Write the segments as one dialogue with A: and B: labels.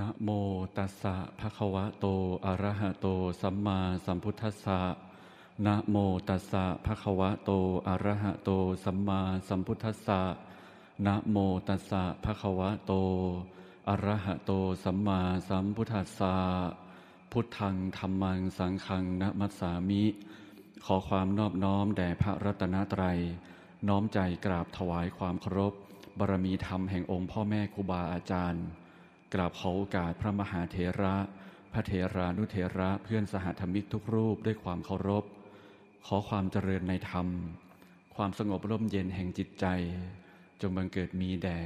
A: นะโมตัสสะภะคะวะโตอะระหะโต สัมมาสัมพุทธัสสะนะโมตัสสะภะคะวะโตอะระหะโต สัมมาสัมพุทธัสสะนะโมตัสสะภะคะวะโตอะระหะโตสัมมาสัมพุทธัสสะพุทธังธรรมังสังฆังนะมัสสามิ ขอความนอบน้อมแด่พระรัตนตรัยน้อมใจกราบถวายความเคารพบารมีธรรมแห่งองค์พ่อแม่ครูบาอาจารย์กราบขอโอกาสพระมหาเถระ พระเถรานุเถระเพื่อนสหธรรมิกทุกรูปด้วยความเคารพ ขอความเจริญในธรรม ความสงบร่มเย็นแห่งจิตใจ จงบังเกิดมีแด่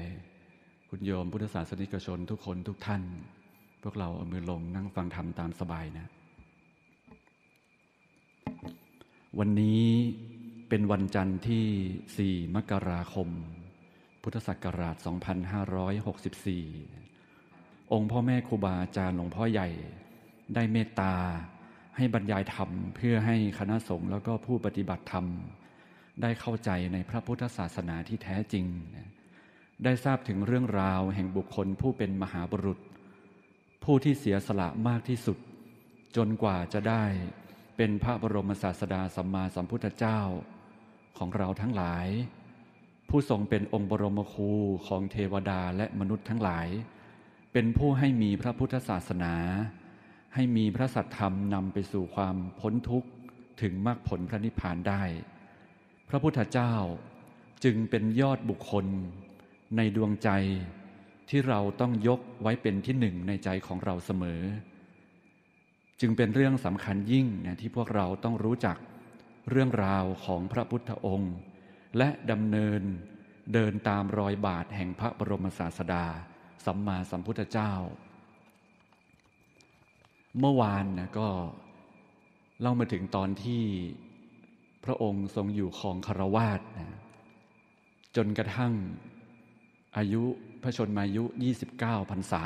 A: คุณโยมพุทธศาสนิกชนทุกคนทุกท่าน พวกเราเอามือลงนั่งฟังธรรมตามสบายนะ วันนี้เป็นวันจันทร์ที่ 4 มกราคม พุทธศักราช2564องค์พ่อแม่ครูบาอาจารย์หลวงพ่อใหญ่ ได้เมตตาให้บรรยายธรรม เพื่อให้คณะสงฆ์แล้วก็ผู้ปฏิบัติธรรม ได้เข้าใจในพระพุทธศาสนาที่แท้จริง ได้ทราบถึงเรื่องราวแห่งบุคคลผู้เป็นมหาบุรุษ ผู้ที่เสียสละมากที่สุด จนกว่าจะได้เป็นพระบรมศาสดาสัมมาสัมพุทธเจ้า ของเราทั้งหลาย ผู้ทรงเป็นองค์บรมครูของเทวดาและมนุษย์ทั้งหลายเป็นผู้ให้มีพระพุทธศาสนา ให้มีพระสัทธรรมนำไปสู่ความพ้นทุกข์ถึงมรรคผลพระนิพพานได้ พระพุทธเจ้าจึงเป็นยอดบุคคลในดวงใจที่เราต้องยกไว้เป็นที่หนึ่งในใจของเราเสมอ จึงเป็นเรื่องสำคัญยิ่งนะที่พวกเราต้องรู้จักเรื่องราวของพระพุทธองค์ และดำเนินเดินตามรอยบาทแห่งพระบรมศาสดาาสัมมาสัมพุทธเจ้า เมื่อวานนะก็เล่ามาถึงตอนที่พระองค์ทรงอยู่ของคารวาสนะจนกระทั่งอายุพระชนมายุ 29 พรรษา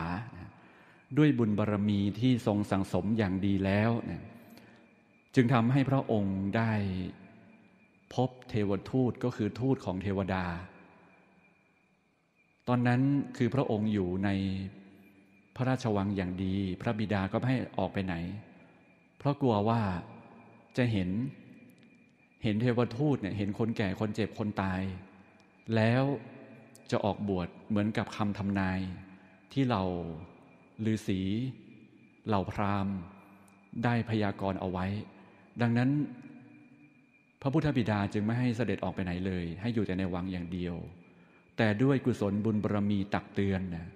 A: ด้วยบุญบารรมีที่ทรงสั่งสมอย่างดีแล้วนะจึงทำให้พระองค์ได้พบเทวทูตก็คือทูตของเทวดาตอนนั้นคือพระองค์อยู่ในพระราชวังอย่างดี พระบิดาก็ไม่ให้ออกไปไหน เพราะกลัวว่าจะเห็นเห็นเทวทูตเนี่ยเห็นคนแก่คนเจ็บคนตาย แล้วจะออกบวชเหมือนกับคำทำนายที่เราฤาษีเหล่าพราหมณ์ ได้พยากรณ์เอาไว้ ดังนั้น พระพุทธบิดาจึงไม่ให้เสด็จออกไปไหนเลย ให้อยู่แต่ในวังอย่างเดียวแต่ด้วยกุศลบุญบารมีตักเตือนนะ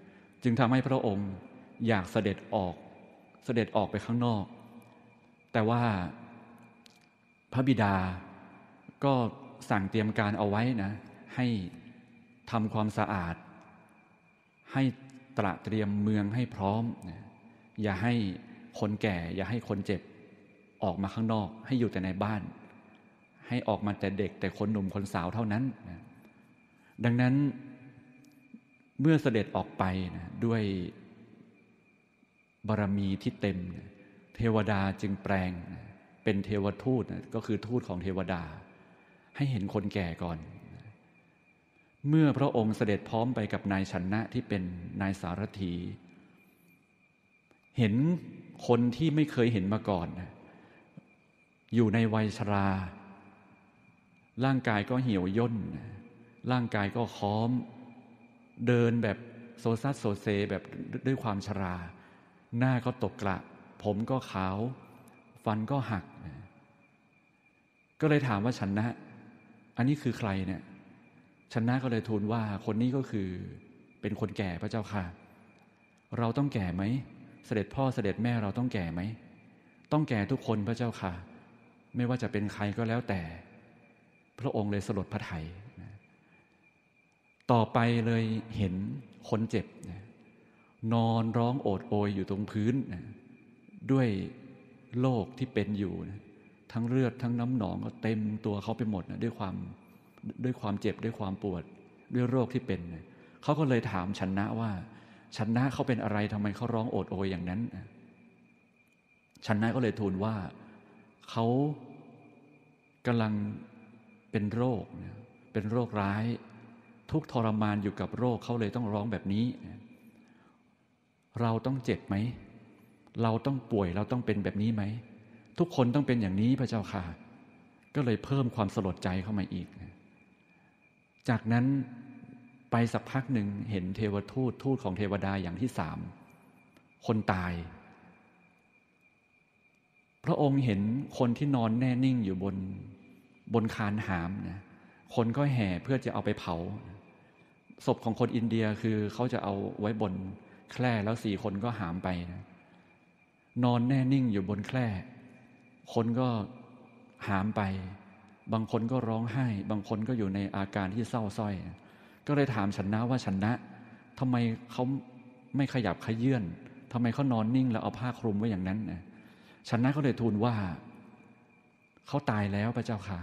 A: จึงทำให้พระองค์อยากเสด็จออกเสด็จออกไปข้างนอก แต่ว่าพระบิดาก็สั่งเตรียมการเอาไว้นะ ให้ทำความสะอาด ให้ตระเตรียมเมืองให้พร้อมนะอย่าให้คนแก่ อย่าให้คนเจ็บออกมาข้างนอกให้อยู่แต่ในบ้าน ให้ออกมาแต่เด็กแต่คนหนุ่มคนสาวเท่านั้นนะดังนั้นเมื่อเสด็จออกไปนะด้วยบารมีที่เต็มนะเทวดาจึงแปลงนะเป็นเทวทูตนะก็คือทูตของเทวดา ให้เห็นคนแก่ก่อนนะเมื่อพระองค์เสด็จพร้อมไปกับนายชนะที่เป็นนายสารถี เห็นคนที่ไม่เคยเห็นมาก่อนนะอยู่ในวัยชรา ร่างกายก็เหี่ยวย่นนะร่างกายก็ค้อม เดินแบบโซซัสโซเซแบบด้วยความชรา หน้าก็ตกกระผมก็ขาว ฟันก็หักก็เลยถามว่าชนนะอันนี้คือใครเนี่ยชนนะก็เลยทูลว่า คนนี้ก็คือเป็นคนแก่พระเจ้าค่ะ เราต้องแก่ไหมเสด็จพ่อเสด็จแม่เราต้องแก่ไหมต้องแก่ทุกคนพระเจ้าค่ะ ไม่ว่าจะเป็นใครก็แล้วแต่พระองค์เลยสลดพระไทยต่อไปเลยเห็นคนเจ็บนอนร้องโอดโอยอยู่ตรงพื้น ด้วยโรคที่เป็นอยู่ทั้งเลือดทั้งน้ำหนอง ก็เต็มตัวเขาไปหมดด้วยความด้วยความเจ็บด้วยความปวดด้วยโรคที่เป็น เขาก็เลยถามชนะว่าชนะเขาเป็นอะไรทำไมเขาร้องโอดโอยอย่างนั้นชนะก็เลยทูลว่า เขากำลังเป็นโรคเป็นโรคร้ายทุกทรมานอยู่กับโรคเขาเลยต้องร้องแบบนี้ เราต้องเจ็บไหม เราต้องป่วยเราต้องเป็นแบบนี้ไหม ทุกคนต้องเป็นอย่างนี้พระเจ้าค่ะ ก็เลยเพิ่มความสลดใจเข้ามาอีก จากนั้นไปสักพักหนึ่งเห็นเทวทูตทูตของเทวดาอย่างที่สาม คนตาย พระองค์เห็นคนที่นอนแน่นิ่งอยู่บนบนคานหามนะคนก็แห่เพื่อจะเอาไปเผาศพของคนอินเดียคือเขาจะเอาไว้บน แคร่แล้วสี่คนก็หามไป นอนแน่นิ่งอยู่บนแคร่คนก็หามไป บางคนก็ร้องไห้ บางคนก็อยู่ในอาการที่เศร้าส้อย ก็เลยถามชนนะว่าชนนะทำไมเขาไม่ขยับขยื่นทำไมเขานอนนิ่ง แล้วเอาผ้าคลุมไว้อย่างนั้นนะชนนะก็เลยทูลว่าเขาตายแล้วพระเจ้าค่ะ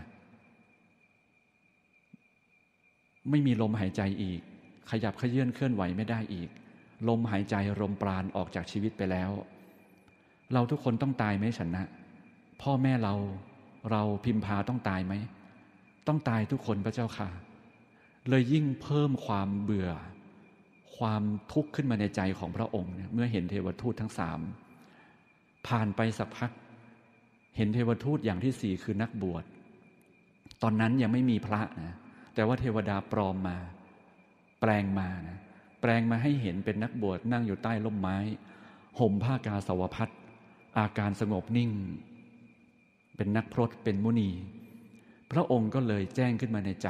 A: ไม่มีลมหายใจอีก ขยับขยื่นเคลื่อนไหวไม่ได้อีก ลมหายใจลมปราณออกจากชีวิตไปแล้ว เราทุกคนต้องตายไหมฉันนะพ่อแม่เราเราพิมพาต้องตายไหม ต้องตายทุกคนพระเจ้าค่ะ เลยยิ่งเพิ่มความเบื่อ ความทุกข์ขึ้นมาในใจของพระองค์ เมื่อเห็นเทวทูตทั้งสาม ผ่านไปสักพัก เห็นเทวทูตอย่างที่สี่คือนักบวช ตอนนั้นยังไม่มีพระนะแต่ว่าเทวดาปลอมมา แปลงมานะแปลงมาให้เห็นเป็นนักบวชนั่งอยู่ใต้ล่มไม้ห่มผ้ากาสาวพัดอาการสงบนิ่ง เป็นนักพรตเป็นมุนี พระองค์ก็เลยแจ้งขึ้นมาในใจ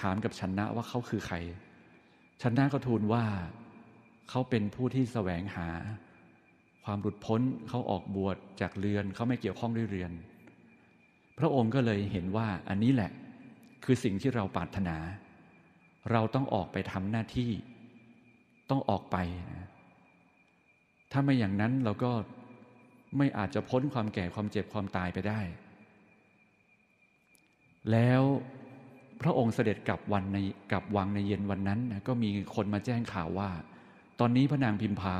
A: ถามกับชนะว่าเขาคือใครชนะก็ทูลว่า เขาเป็นผู้ที่แสวงหา ความหลุดพ้นเขาออกบวชจากเรือนเขาไม่เกี่ยวข้องด้วยเรือนพระองค์ก็เลยเห็นว่าอันนี้แหละคือสิ่งที่เราปรารถนา เราต้องออกไปทำหน้าที่ต้องออกไปนะถ้าไม่อย่างนั้นเราก็ไม่อาจจะพ้นความแก่ความเจ็บความตายไปได้ แล้วพระองค์เสด็จกลับวันในกลับวังในเย็นวันนั้นนะก็มีคนมาแจ้งข่าวว่า ตอนนี้พระนางพิมพา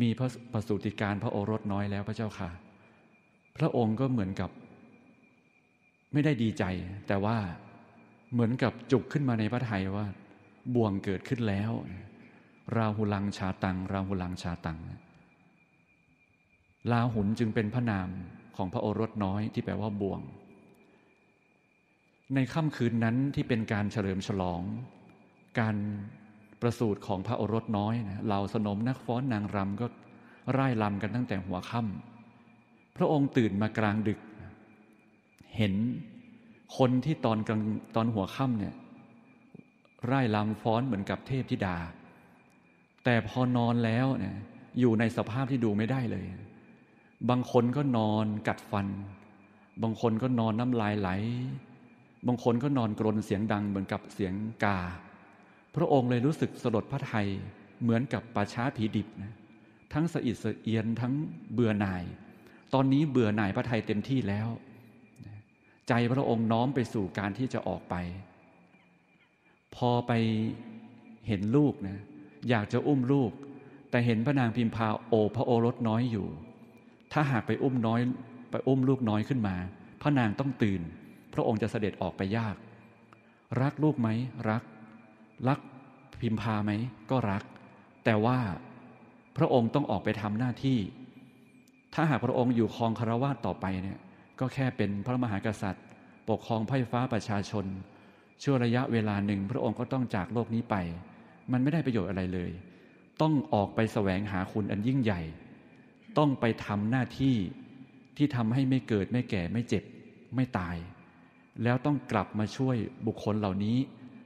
A: มีพระประสูติการพระโอรสน้อยแล้วพระเจ้าค่ะ พระองค์ก็เหมือนกับไม่ได้ดีใจ แต่ว่าเหมือนกับจุกขึ้นมาในพระไทยว่าบ่วงเกิดขึ้นแล้ว ราหุลังชาตังราหุลังชาตังลาหุนจึงเป็นพระนามของพระโอรสน้อยที่แปลว่าบ่วง ในค่ำคืนนั้นที่เป็นการเฉลิมฉลอง การประสูติของพระโอรสน้อยเหล่าสนมนักฟ้อนนางรำก็ร่ายรำกันตั้งแต่หัวค่ำพระองค์ตื่นมากลางดึกเห็นคนที่ตอนกลางตอนหัวค่ำเนี่ยร่ายลำฟ้อนเหมือนกับเทพธิดา แต่พอนอนแล้วเนี่ยอยู่ในสภาพที่ดูไม่ได้เลย บางคนก็นอนกัดฟัน บางคนก็นอนน้ำลายไหล บางคนก็นอนกรนเสียงดัง เหมือนกับเสียงกา พระองค์เลยรู้สึกสลดพระไทยเหมือนกับปราช้าผีดิบนะทั้งสะอิดสะเอียนทั้งเบื่อหน่าย ตอนนี้เบื่อหน่ายพระไทยเต็มที่แล้วใจพระองค์น้อมไปสู่การที่จะออกไป พอไปเห็นลูกนะอยากจะอุ้มลูก แต่เห็นพระนางพิมพาโอพระโอรสน้อยอยู่ ถ้าหากไปอุ้มน้อย ไปอุ้มลูกน้อยขึ้นมา พระนางต้องตื่น พระองค์จะเสด็จออกไปยาก รักลูกไหม รัก รักพิมพาไหม ก็รัก แต่ว่าพระองค์ต้องออกไปทำหน้าที่ ถ้าหากพระองค์อยู่คลองคารวาสต่อไปเนี่ยก็แค่เป็นพระมหากษัตริย์ ปกครองไพ่ฟ้าประชาชนช่วระยะเวลาหนึ่งพระองค์ก็ต้องจากโลกนี้ไป มันไม่ได้ประโยชน์อะไรเลย ต้องออกไปแสวงหาคุณอันยิ่งใหญ่ ต้องไปทำหน้าที่ที่ทำให้ไม่เกิดไม่แก่ไม่เจ็บไม่ตาย แล้วต้องกลับมาช่วยบุคคลเหล่านี้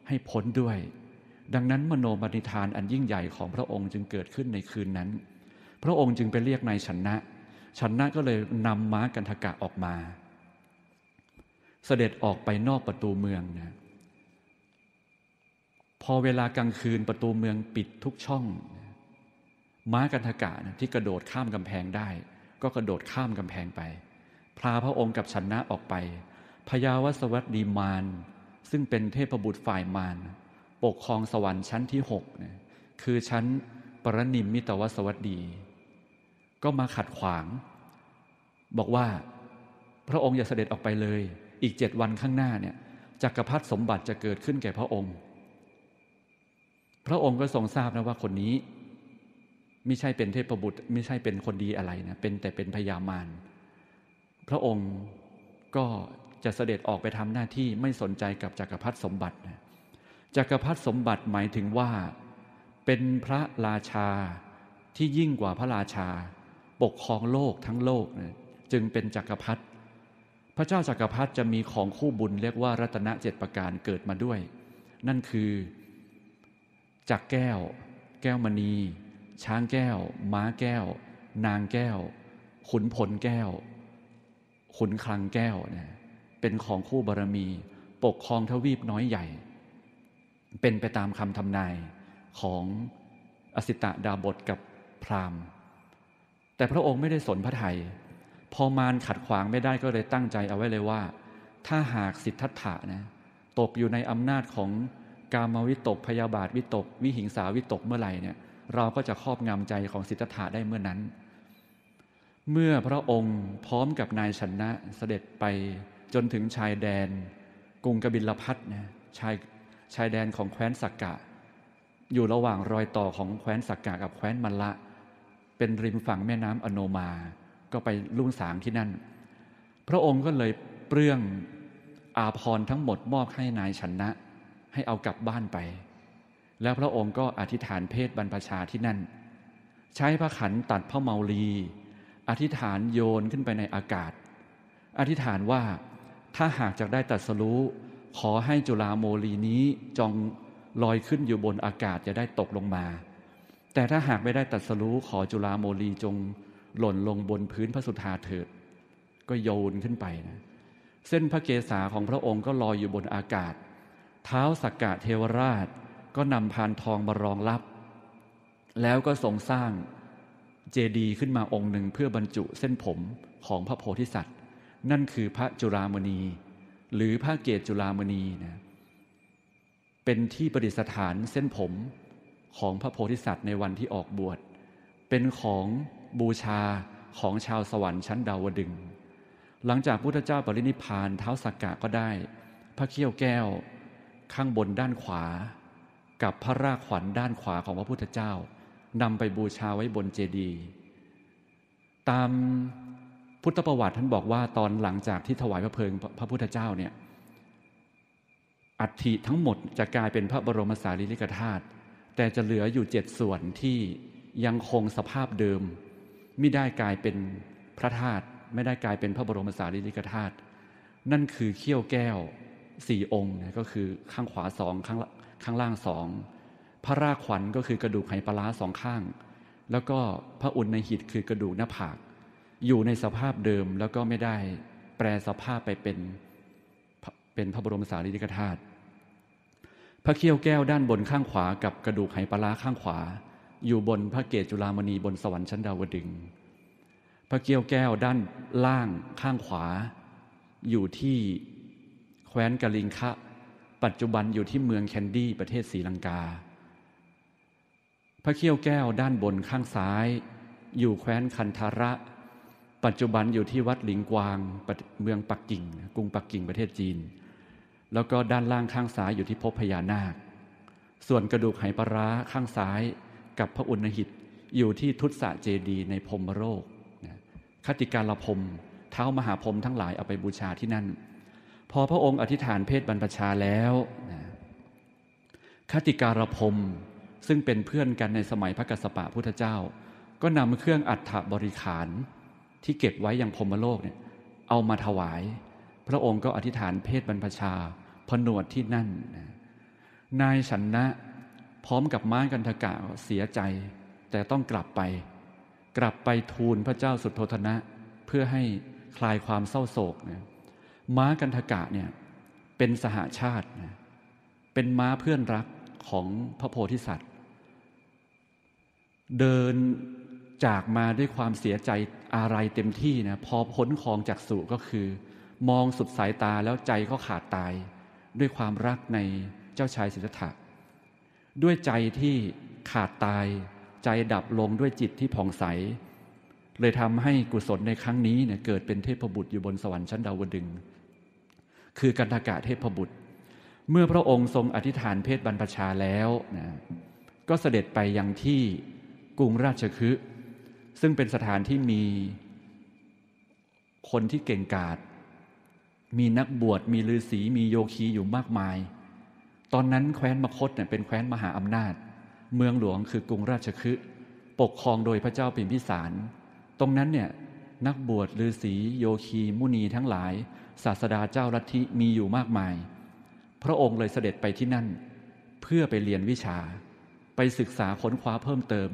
A: ให้พ้นด้วย ดังนั้นมโนมณิธานอันยิ่งใหญ่ของพระองค์จึงเกิดขึ้นในคืนนั้น พระองค์จึงไปเรียกนายชนะชันนะก็เลยนำม้ากันทกะออกมา เสด็จออกไปนอกประตูเมืองนะพอเวลากลางคืนประตูเมืองปิดทุกช่องม้ากันทกะนะที่กระโดดข้ามกำแพงได้ ก็กระโดดข้ามกำแพงไปพาพระองค์กับชันนะออกไป พยาวสวัสดีมารซึ่งเป็นเทพบุตรฝ่ายมารปกครองสวรรค์ชั้นที่หกนะคือชั้นปรนิมมิตวสวัสดีก็มาขัดขวาง บอกว่าพระองค์อย่าเสด็จออกไปเลย อีกเจ็ดวันข้างหน้าเนี่ย จักรพรรดิสมบัติจะเกิดขึ้นแก่พระองค์ พระองค์ก็ทรงทราบนะ ว่าคนนี้ ไม่ใช่เป็นเทพบุตรไม่ใช่เป็นคนดีอะไรนะเป็นแต่เป็นพยามารพระองค์ก็จะเสด็จออกไปทำหน้าที่ไม่สนใจกับจักรพรรดิสมบัตินะจักรพรรดิสมบัติหมายถึงว่า เป็นพระราชาที่ยิ่งกว่าพระราชาปกครองโลกทั้งโลกนจึงเป็นจักรพรรดิพระเจ้าจักรพรรดิจะมีของคู่บุญเรียกว่ารัตนเจ็ดประการเกิดมาด้วย นั่นคือจักแก้ว แก้วมณี ช้างแก้ว ม้าแก้ว นางแก้ว ขุนพลแก้ว ขุนคลังแก้วเนี่ยเป็นของคู่บารรมี ปกครองทวีปน้อยใหญ่ เป็นไปตามคำทำนายของอสิตะดาบทกับพราหมณ์แต่พระองค์ไม่ได้สนพระไทย พอมารขัดขวางไม่ได้ก็เลยตั้งใจเอาไว้เลยว่า ถ้าหากสิทธัตถะนะตกอยู่ในอำนาจของกามวิตกพยาบาทวิตกวิหิงสาวิตกเมื่อไหร่เนี่ยเราก็จะครอบงำใจของสิทธัตถะได้เมื่อนั้น เมื่อพระองค์พร้อมกับนายชนะเสด็จไปจนถึงชายแดน กรุงกบิลพัทนะชายชายแดนของแคว้นสักกะ อยู่ระหว่างรอยต่อของแคว้นสักกะ กับแคว้นมัลละเป็นริมฝั่งแม่น้ำอโนมา ก็ไปลุ่งสางที่นั่น พระองค์ก็เลยเปลื้องอาพรทั้งหมดมอบให้นายชนะ ให้เอากลับบ้านไป แล้วพระองค์ก็อธิษฐานเพศบรรพชาที่นั่น ใช้พระขันตัดพระเมาลี อธิษฐานโยนขึ้นไปในอากาศ อธิษฐานว่าถ้าหากจะได้ตัดสรู้ขอให้จุลาโมลีนี้จงลอยขึ้นอยู่บนอากาศจะได้ตกลงมาแต่ถ้าหากไม่ได้ตัดสรู้ขอจุลาโมลีจง หล่นลงบนพื้นพระสุธาเถิดก็โยนขึ้นไปนะ เส้นพระเกศาของพระองค์ก็ลอยอยู่บนอากาศ เท้าสักกะเทวราชก็นำพานทองมารองรับ แล้วก็ทรงสร้างเจดีย์ขึ้นมาองค์หนึ่งเพื่อบรรจุเส้นผมของพระโพธิสัตว์ นั่นคือพระจุลามณีหรือพระเกศจุลามณีนะเป็นที่ประดิษฐานเส้นผมของพระโพธิสัตว์ในวันที่ออกบวช เป็นของบูชาของชาวสวรรค์ชั้นดาวดึง หลังจากพุทธเจ้าปรินิพานเท้าสักกะก็ได้ พระเขี้ยวแก้วข้างบนด้านขวากับพระรากขวัญด้านขวาของพระพุทธเจ้านำไปบูชาไว้บนเจดีย์ตามพุทธประวัติท่านบอกว่าตอนหลังจากที่ถวายพระเพลิงพระพุทธเจ้าเนี่ยอัฐิทั้งหมดจะกลายเป็นพระบรมสารีริกธาตุแต่จะเหลืออยู่เจ็ดส่วนที่ยังคงสภาพเดิมไม่ได้กลายเป็นพระธาตุไม่ได้กลายเป็นพระบรมสารีริกธาตุนั่นคือเขี้ยวแก้วสี่องค์ก็คือข้างขวาสองข้างข้างล่างสองพระราขวัญก็คือกระดูกไหปลาสองข้าง แล้วก็พระอุ่นในหิตคือกระดูก หน้าผาก อยู่ในสภาพเดิมแล้วก็ไม่ได้แปลสภาพไปเป็นเป็นพระบรมสารีริกธาตุพระเขี้ยวแก้วด้านบนข้างขวากับกระดูกไหปลาข้างขวา อยู่บนพระเกศจุลามณีบนสวรรค์ชั้นดาวดึง พระเกี้ยวแก้วด้านล่างข้างขวา อยู่ที่แคว้นกะลิงคะปัจจุบันอยู่ที่เมืองแคนดี้ ประเทศศรีลังกา พระเขี้ยวแก้วด้านบนข้างซ้าย อยู่แคว้นคันทาระ ปัจจุบันอยู่ที่วัดหลิงกวางเมืองปักกิ่งกรุงปักกิ่งประเทศจีนแล้วก็ด้านล่างข้างซ้ายอยู่ที่ภพพญานาค ส่วนกระดูกไหปร้าข้างซ้ายกับพระอุณหิตอยู่ที่ทุตสะเจดีในพรมโรคคติการละพรมเท้ามหาพรมทั้งหลายเอาไปบูชาที่นั่น พอพระองค์อธิษฐานเพศบรรพชาแล้วคติการละพรมซึ่งเป็นเพื่อนกันในสมัยพระกัสปะพุทธเจ้า ก็นำเครื่องอัฐบริขารที่เก็บไว้อย่างพรมโลกเนี่ยเอามาถวาย พระองค์ก็อธิษฐานเพศบรรพชานวดที่นั่น นายชนนะพร้อมกับม้ากันทกะ เสียใจ แต่ต้องกลับไป กลับไปทูลพระเจ้าสุดโทธนะ เพื่อให้คลายความเศร้าโศกนะม้ากันทกะเนี่ยเป็นสหาชาตินะเป็นม้าเพื่อนรักของพระโพธิสัตว์ เดินจากมาด้วยความเสียใจอะไรเต็มที่นะพอพ้นคลองจากสุก็คือ มองสุดสายตาแล้วใจก็ขาดตายด้วยความรักในเจ้าชายสิทธัตถะด้วยใจที่ขาดตายใจดับลงด้วยจิตที่ผ่องใส เลยทำให้กุศลในครั้งนี้เนี่ยเกิดเป็นเทพบุตรอยู่บนสวรรค์ชั้นดาวดึง คือกันทากะเทพบุตร เมื่อพระองค์ทรงอธิษฐานเพศบรรพชาแล้วนะก็เสด็จไปยังที่กรุงราชคฤห์ซึ่งเป็นสถานที่มีคนที่เก่งกาจมีนักบวชมีฤาษีมีโยคีอยู่มากมาย ตอนนั้นแคว้นมคธเนี่ยเป็นแคว้นมหาอำนาจ เมืองหลวงคือกรุงราชคฤห์ปกครองโดยพระเจ้าปิมพิสาร ตรงนั้นเนี่ยนักบวชฤาษีโยคี มุนีทั้งหลาย ศาสดาเจ้าลัทธิมีอยู่มากมาย พระองค์เลยเสด็จไปที่นั่น เพื่อไปเรียนวิชาไปศึกษาค้นคว้าเพิ่มเติม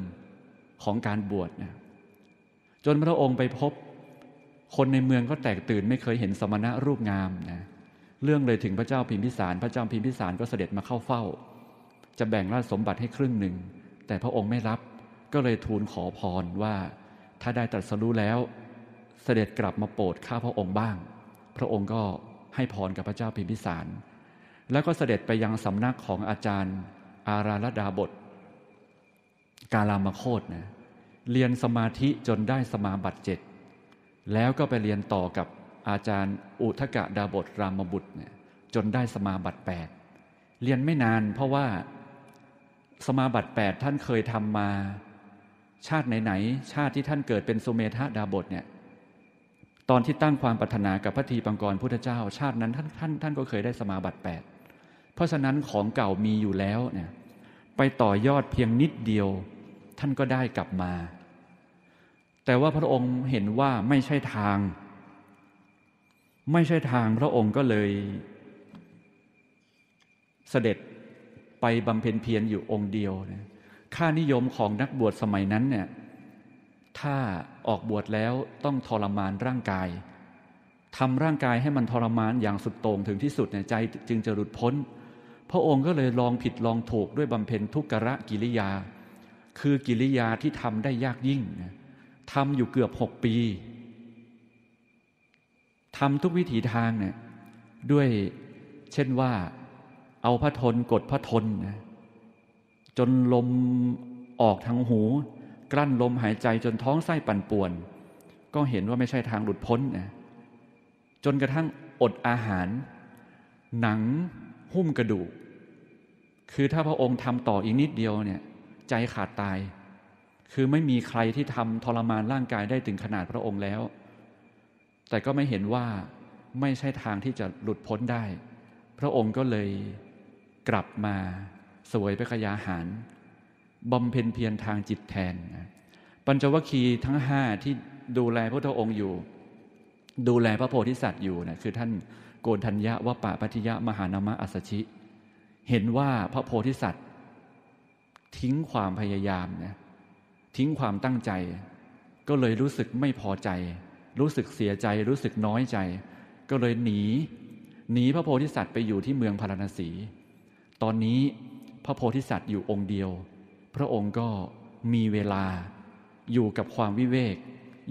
A: ของการบวชนะจนพระองค์ไปพบคนในเมืองก็แตกตื่นไม่เคยเห็นสมณะรูปงามนะเรื่องเลยถึงพระเจ้าพิมพิสาร พระเจ้าพิมพิสารก็เสด็จมาเข้าเฝ้า จะแบ่งราชสมบัติให้ครึ่งหนึ่ง แต่พระองค์ไม่รับก็เลยทูลขอพรว่าถ้าได้ตรัสรู้แล้ว เสด็จกลับมาโปรดข้าพระองค์บ้าง พระองค์ก็ให้พรกับพระเจ้าพิมพิสาร แล้วก็เสด็จไปยังสำนักของอาจารย์ อาราลดาบทกาลามโคตนะเรียนสมาธิจนได้สมาบัติเจ็ดแล้วก็ไปเรียนต่อกับอาจารย์อุทกะดาบทรามบุตรเนี่ยจนได้สมาบัติดเรียนไม่นานเพราะว่าสมาบัติดท่านเคยทำมา ชาติไหนๆชาติที่ท่านเกิดเป็นสุเมธาดาบทเนี่ยตอนที่ตั้งความปรารถนากับพระทีปังกรพุทธเจ้า ชาตินั้นท่านท่านท่านก็เคยได้สมาบัติดเพราะฉะนั้นของเก่ามีอยู่แล้วเนี่ยไปต่อยอดเพียงนิดเดียว ท่านก็ได้กลับมาแต่ว่าพระองค์เห็นว่าไม่ใช่ทาง ไม่ใช่ทางพระองค์ก็เลย เสด็จไปบำเพ็ญเพียรอยู่องค์เดียว ค่านิยมของนักบวชสมัยนั้นเนี่ย ถ้าออกบวชแล้วต้องทรมานร่างกาย ทำร่างกายให้มันทรมานอย่างสุดโต่งถึงที่สุดเนี่ยใจจึงจะหลุดพ้น พระองค์ก็เลยลองผิดลองถูกด้วยบำเพ็ญทุกขะกิริยา คือกิริยาที่ทำได้ยากยิ่งนะทำอยู่เกือบหกปี ทำทุกวิถีทางเนี่ยด้วยเช่นว่า เอาพระทน กดพระทนนะจนลมออกทางหู กลั้นลมหายใจจนท้องไส้ปั่นป่วน ก็เห็นว่าไม่ใช่ทางหลุดพ้นนะจนกระทั่งอดอาหาร หนังหุ้มกระดูก คือถ้าพระองค์ทำต่ออีกนิดเดียวเนี่ย ใจขาดตายคือไม่มีใครที่ทำทรมานร่างกายได้ถึงขนาดพระองค์แล้ว แต่ก็ไม่เห็นว่าไม่ใช่ทางที่จะหลุดพ้นได้ พระองค์ก็เลยกลับมาสวยพระกยาหารบำเพ็ญเพียรทางจิตแทนปัญจวัคคีย์ทั้งห้าที่ดูแลพระองค์อยู่ ดูแลพระโพธิสัตว์อยู่นะคือท่านโกนทัญญาวะปะปัิยะมหานามะอัสชิ เห็นว่าพระโพธิสัตว์ ทิ้งความพยายามนะทิ้งความตั้งใจก็เลยรู้สึกไม่พอใจ รู้สึกเสียใจรู้สึกน้อยใจ ก็เลยหนีหนีพระโพธิสัตว์ไปอยู่ที่เมืองพาราณสี ตอนนี้พระโพธิสัตว์อยู่องค์เดียว พระองค์ก็มีเวลาอยู่กับความวิเวก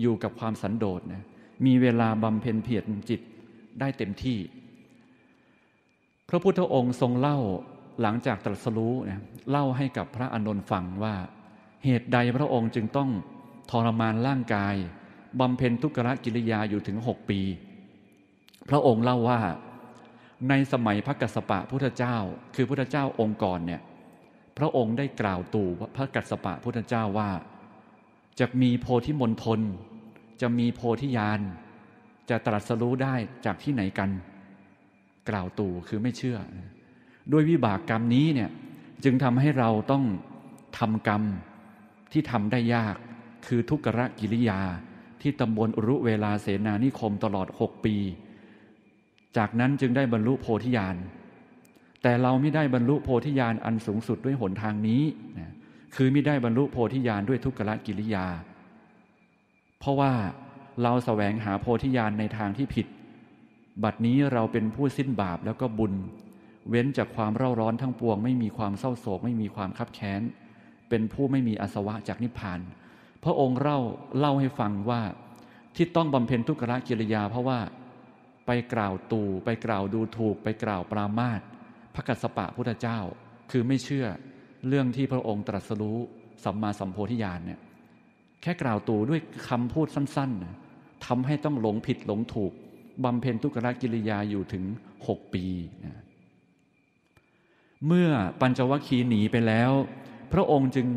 A: อยู่กับความสันโดษนะมีเวลาบำเพ็ญเพียรจิตได้เต็มที่ พระพุทธองค์ทรงเล่าหลังจากตรัสรู้นะเล่าให้กับพระอนนท์ฟังว่าเหตุใดพระองค์จึงต้องทรมานร่างกาย บำเพ็ญทุกรกิริยาอยู่ถึงหกปี พระองค์เล่าว่า ในสมัยพระกัสสปะพุทธเจ้า คือพุทธเจ้าองค์ก่อนเนี่ย พระองค์ได้กล่าวตู่พระกัสสปะพุทธเจ้าว่า จะมีโพธิมณฑลจะมีโพธิญาณ จะตรัสรู้ได้จากที่ไหนกัน กล่าวตู่คือไม่เชื่อ ด้วยวิบากกรรมนี้เนี่ยจึงทำให้เราต้องทำกรรมที่ทำได้ยากคือทุกขกิริยาที่ตำบลอุรุเวลาเสนานิคมตลอดหกปี จากนั้นจึงได้บรรลุโพธิญาณ แต่เราไม่ได้บรรลุโพธิญาณ อันสูงสุดด้วยหนทางนี้นะคือไม่ได้บรรลุโพธิญาณด้วยทุกขกิริยา เพราะว่าเราสแสวงหาโพธิญาณ ในทางที่ผิด บัดนี้เราเป็นผู้สิ้นบาปแล้วก็บุญ เว้นจากความเร่าร้อนทั้งปวง ไม่มีความเศร้าโศก ไม่มีความคับแค้นเป็นผู้ไม่มีอสวะจากนิพพาน พระองค์เล่าเล่าให้ฟังว่า ที่ต้องบำเพ็ญทุกขะกิริยาเพราะว่า ไปกล่าวตู ไปกล่าวดูถูกไปกล่าวปรามาสพระกัสสปะพุทธเจ้า คือไม่เชื่อเรื่องที่พระองค์ตรัสรู้สัมมาสัมโพธิญาณเนี่ยแค่กล่าวตูด้วยคำพูดสั้นๆทำให้ต้องหลงผิดหลงถูกบำเพ็ญทุกขะกิริยาอยู่ถึงหกปีนะเมื่อปัญจวัคคีย์หนีไปแล้วพระองค์จึง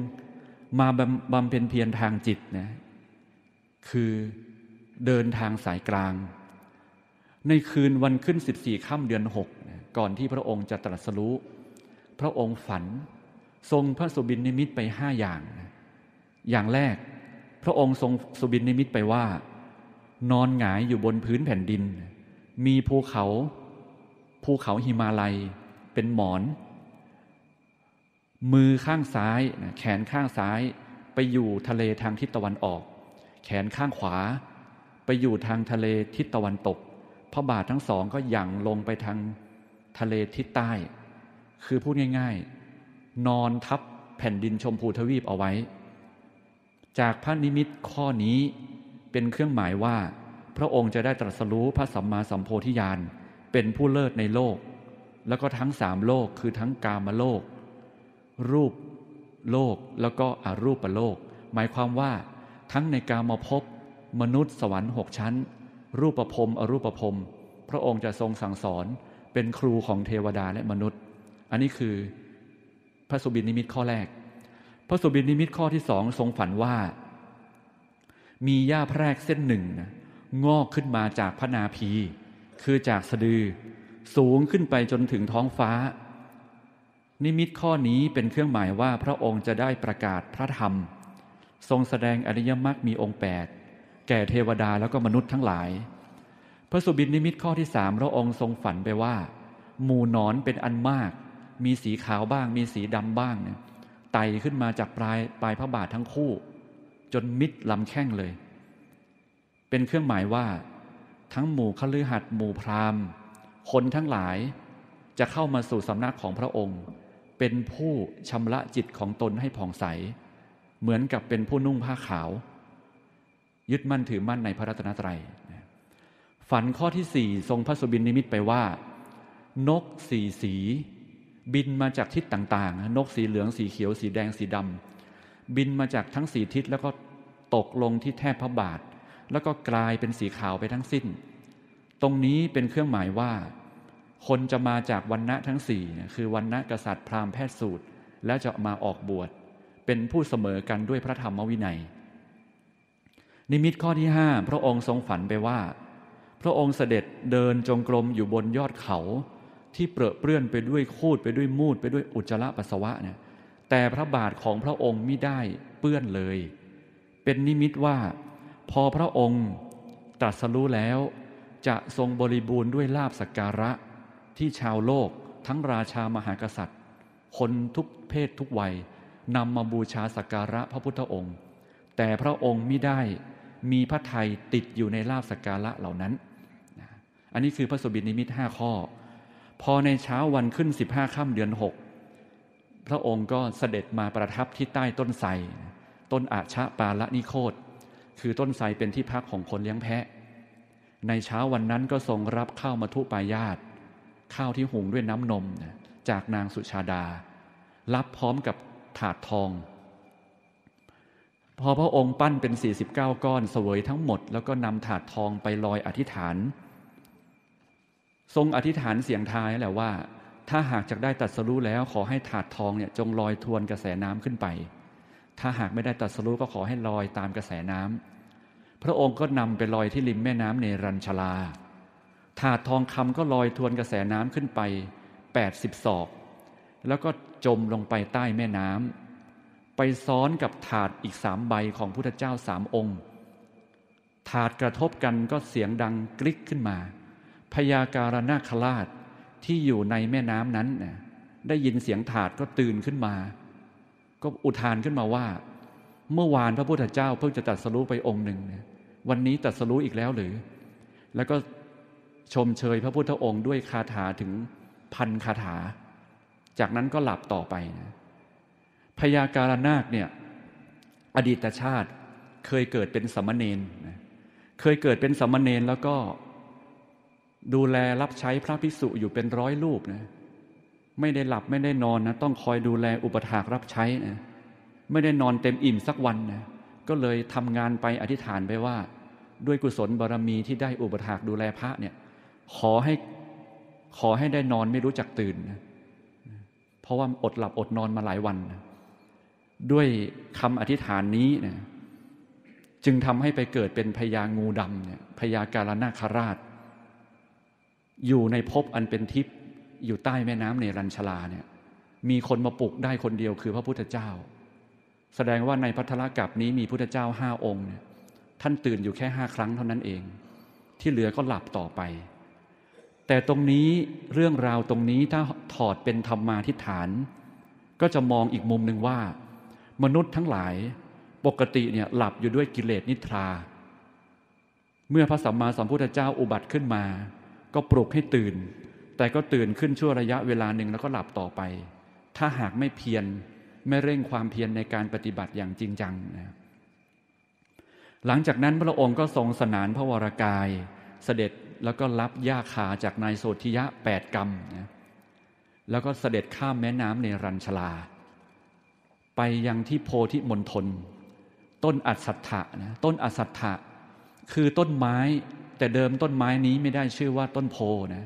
A: มาบำเพ็ญเพียรทางจิตนะ คือเดินทางสายกลาง ในคืนวันขึ้น 14ค่ำเดือน6นะก่อนที่พระองค์จะตรัสรู้พระองค์ฝันทรงพระสุบินนิมิตไปห้าอย่างนะอย่างแรกพระองค์ทรงสุบินนิมิตไปว่า นอนหงายอยู่บนพื้นแผ่นดิน มีภูเขา ภูเขาหิมาลัยเป็นหมอนมือข้างซ้ายแขนข้างซ้าย ไปอยู่ทะเลทางทิศตะวันออก แขนข้างขวา ไปอยู่ทางทะเลทิศตะวันตก พระบาททั้งสองก็หยั่งลงไปทางทะเลทิศใต้ คือพูดง่ายๆ นอนทับแผ่นดินชมพูทวีปเอาไว้ จากพระนิมิตข้อนี้เป็นเครื่องหมายว่า พระองค์จะได้ตรัสรู้พระสัมมาสัมโพธิญาณเป็นผู้เลิศในโลก แล้วก็ทั้งสามโลกคือทั้งกามโลกรูปโลกแล้วก็อรูปโลก หมายความว่า ทั้งในกามาพบมนุษย์สวรรค์หกชั้น รูปประพรมอรูปประพรมพระองค์จะทรงสั่งสอนเป็นครูของเทวดาและมนุษย์ อันนี้คือ พระสุบินนิมิตข้อแรก พระสุบินนิมิตข้อที่สองทรงฝันว่า มีหญ้าแพรกเส้นหนึ่งนะงอกขึ้นมาจากพระนาพีคือจากสะดือ สูงขึ้นไปจนถึงท้องฟ้านิมิตข้อนี้เป็นเครื่องหมายว่าพระองค์จะได้ประกาศพระธรรม ทรงแสดงอริยมรรคมีองค์8แก่เทวดาแล้วก็มนุษย์ทั้งหลาย พระสุบินนิมิตข้อที่สามพระองค์ทรงฝันไปว่า หมู่นอนเป็นอันมาก มีสีขาวบ้างมีสีดำบ้างเนี่ยไต่ขึ้นมาจากปลายปลายพระบาททั้งคู่ จนมิดลำแข้งเลย เป็นเครื่องหมายว่า ทั้งหมู่ขลือหัดหมู่พราหมณ์คนทั้งหลายจะเข้ามาสู่สำนักของพระองค์เป็นผู้ชำระจิตของตนให้ผ่องใส เหมือนกับเป็นผู้นุ่งผ้าขาว ยึดมั่นถือมั่นในพระรัตนตรัย ฝันข้อที่สี่ทรงพระสุบินนิมิตไปว่า นกสีสี บินมาจากทิศต่างๆ นกสีเหลืองสีเขียว สีแดงสีดำบินมาจากทั้งสีทิศ แล้วก็ตกลงที่แทบพระบาท แล้วก็กลายเป็นสีขาวไปทั้งสิ้น ตรงนี้เป็นเครื่องหมายว่าคนจะมาจากวันณะทั้งสี่คือวันณะกษัตริย์พราหมณ์แพทย์สูตรแล้วจะมาออกบวช เป็นผู้เสมอกันด้วยพระธรรมวินัย นิมิตข้อที่ห้าพระองค์ทรงฝันไปว่า พระองค์เสด็จเดินจงกรมอยู่บนยอดเขา ที่เปรอะเปื้อนไปด้วยคูดไปด้วยมูดไปด้วยอุจจาระปัสสาวะเนี่ยแต่พระบาทของพระองค์ไม่ได้เปื้อนเลย เป็นนิมิตว่า พอพระองค์ตรัสรู้แล้ว จะทรงบริบูรณ์ด้วยลาบสักการะที่ชาวโลกทั้งราชามหากษัตริย์คนทุกเพศทุกวัย นำมาบูชาสักการะพระพุทธองค์ แต่พระองค์ไม่ได้มีพระไทยติดอยู่ในลาบสักการะเหล่านั้น อันนี้คือพระสุบินิมิตห้าข้อ พอในเช้าวันขึ้นสิบห้าค่ำเดือนหกพระองค์ก็เสด็จมาประทับที่ใต้ต้นไทรต้นอาชะปาละนิโคตคือต้นไทรเป็นที่พักของคนเลี้ยงแพะ ในเช้าวันนั้นก็ทรงรับเข้ามาทุปายาตข้าวที่หุงด้วยน้ำนมจากนางสุชาดา รับพร้อมกับถาดทอง พอพระองค์ปั้นเป็น 49 ก้อนเสวยทั้งหมดแล้วก็นำถาดทองไปลอยอธิษฐาน ทรงอธิษฐานเสียงท้ายแหละว่า ถ้าหากจะได้ตัดสรู้แล้วขอให้ถาดทองเนี่ยจงลอยทวนกระแสน้ำขึ้นไป ถ้าหากไม่ได้ตัดสรู้ก็ขอให้ลอยตามกระแสน้ำพระองค์ก็นำไปลอยที่ริมแม่น้ำเนรัญชลาถาดทองคำก็ลอยทวนกระแสน้ำขึ้นไป80ศอกแล้วก็จมลงไปใต้แม่น้ำไปซ้อนกับถาดอีกสามใบของพุทธเจ้าสามองค์ ถาดกระทบกันก็เสียงดังกริกขึ้นมาพยาการนาคราชที่อยู่ในแม่น้ำนั้นนยได้ยินเสียงถาดก็ตื่นขึ้นมา ก็อุทานขึ้นมาว่า เมื่อวานพระพุทธเจ้า เพิ่งจะตัดสรู้ไปองค์หนึ่งวันนี้ตัดสรู้อีกแล้วหรือ แล้วก็ชมเชยพระพุทธองค์ด้วยคาถาถึงพันคาถา จากนั้นก็หลับต่อไปนะพยาการนาคเนี่ยอดีตชาติเคยเกิดเป็นสมณเณรนะเคยเกิดเป็นสมณเณรแล้วก็ ดูแลรับใช้พระภิกษุอยู่เป็นร้อยรูปนะ ไม่ได้หลับไม่ได้นอนนะต้องคอยดูแลอุปถากรับใช้นะ ไม่ได้นอนเต็มอิ่มสักวันนะ ก็เลยทำงานไปอธิษฐานไปว่า ด้วยกุศลบารรมีที่ได้อุปถากดูแลพระเนี่ยขอให้ขอให้ได้นอนไม่รู้จักตื่น เพราะว่าอดหลับอดนอนมาหลายวัน ด้วยคำอธิษฐานนี้นจึงทำให้ไปเกิดเป็นพญางูดำเนี่ยพญาการนาคราช อยู่ในภพอันเป็นทิพย์อยู่ใต้แม่น้ำเนรัญชลาเนี่ยมีคนมาปลุกได้คนเดียวคือพระพุทธเจ้า แสดงว่าในพัทธกับนี้มีพุทธเจ้าห้าองค์เนี่ยท่านตื่นอยู่แค่ห้าครั้งเท่านั้นเอง ที่เหลือก็หลับต่อไปแต่ตรงนี้เรื่องราวตรงนี้ถ้าถอดเป็นธรรมาทิฏฐาน ก็จะมองอีกมุมหนึ่งว่า มนุษย์ทั้งหลายปกติเนี่ยหลับอยู่ด้วยกิเลสนิทรา เมื่อพระสัมมาสัมพุทธเจ้าอุบัติขึ้นมา ก็ปลุกให้ตื่น แต่ก็ตื่นขึ้นชั่วระยะเวลาหนึ่งแล้วก็หลับต่อไป ถ้าหากไม่เพียรไม่เร่งความเพียรในการปฏิบัติอย่างจริงจังนะหลังจากนั้นพระองค์ก็ทรงสนานพระวรากายเสด็จแล้วก็รับ ยา ขาจากนายโสธิยะแปดกรรมนะแล้วก็เสด็จข้ามแม่ น้ำในรัญชลา ไปยังที่โพธิมณฑล ต้นอัศถะนะ ต้น อัศถะคือต้นไม้แต่เดิมต้นไม้นี้ไม่ได้ชื่อว่าต้นโพนะ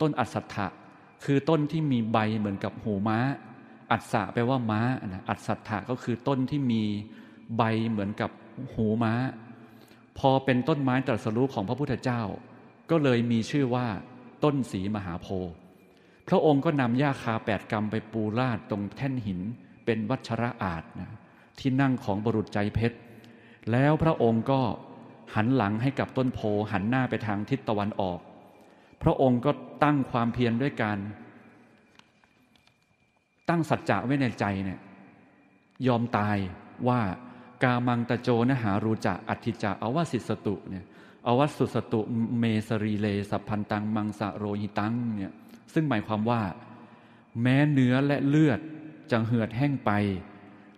A: ต้นอัศถะคือต้นที่มีใบเหมือนกับหูม้า อัศะแปลว่าม้านะอัศถะก็คือต้นที่มีใบเหมือนกับหูม้า พอเป็นต้นไม้ตรัสรู้ของพระพุทธเจ้าก็เลยมีชื่อว่าต้นสีมหาโพธิ์พระองค์ก็นำหญ้าคาแปดกรรมไปปูราดตรงแท่นหินเป็นวัชระอาจนะที่นั่งของบรุษใจเพชร แล้วพระองค์ก็หันหลังให้กับต้นโพหันหน้าไปทางทิศตะวันออก พระองค์ก็ตั้งความเพียรด้วยการ ตั้งสัจจะไว้ในใจเนี่ย ยอมตายว่ากามังตะโจนะหารูจะอัติจะอวสิสตุเนี่ยอวัสุสตุเมสรีเลสัพพันตังมังสะโรหิตังเนี่ยซึ่งหมายความว่า แม้เนื้อและเลือดจะเหือดแห้งไป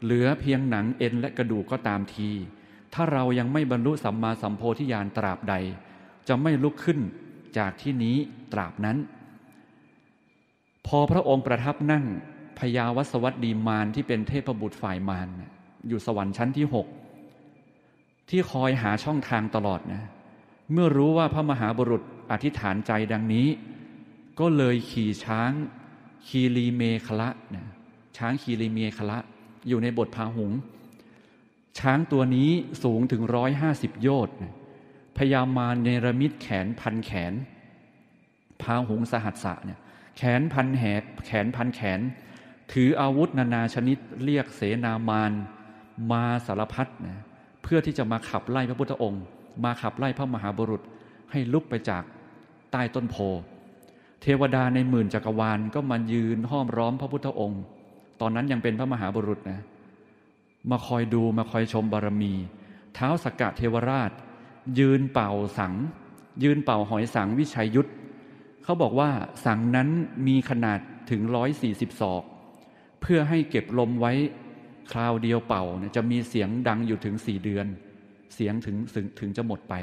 A: เหลือเพียงหนัง เอ็น และกระดูกก็ตามที ถ้าเรายังไม่บรรลุสัมมาสัมโพธิญาณตราบใด จะไม่ลุกขึ้นจากที่นี้ ตราบนั้น พอพระองค์ประทับนั่งพยาวัสวัตดีมานที่เป็นเทพบุตรฝ่ายมารอยู่สวรรค์ชั้นที่หกที่คอยหาช่องทางตลอดนะเมื่อรู้ว่าพระมหาบุรุษอธิษฐานใจดังนี้ ก็เลยขี่ช้างคีรีเมฆละนะช้างคีรีเมฆละ อยู่ในบทพาหุง ช้างตัวนี้สูงถึงร้อยห้าสิบโยชน์พยามารเนรมิตแขนพันแขนพาหุงสหัสสะเนี่ยแขนพันแหแขนพันแขน ถืออาวุธนานาชนิดเรียกเสนามารมาสารพัดนะเพื่อที่จะมาขับไล่พระพุทธองค์มาขับไล่พระมหาบุรุษให้ลุกไปจากใต้ต้นโพ เทวดาในหมื่นจักรวาลก็มายืนห้อมร้อมพระพุทธองค์ ตอนนั้นยังเป็นพระมหาบุรุษนะมาคอยดูมาคอยชมบารมีเท้าสกกะเทวราช ยืนเป่าสัง ยืนเป่าหอยสังวิชัยยุทธเขาบอกว่าสังนั้นมีขนาดถึงร้อยสี่สิบศอกเพื่อให้เก็บลมไว้คราวเดียวเป่าจะมีเสียงดังอยู่ถึงสี่เดือนเสียงถึงถึงถึงจะหมดไป